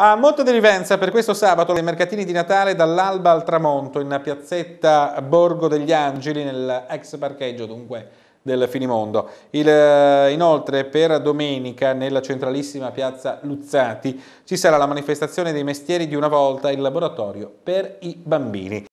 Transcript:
A Monte di Rivenza per questo sabato i mercatini di Natale dall'alba al tramonto in piazzetta Borgo degli Angeli nell'ex parcheggio dunque del finimondo. Il, eh, inoltre per domenica nella centralissima piazza Luzzati ci sarà la manifestazione dei mestieri di una volta il laboratorio per i bambini.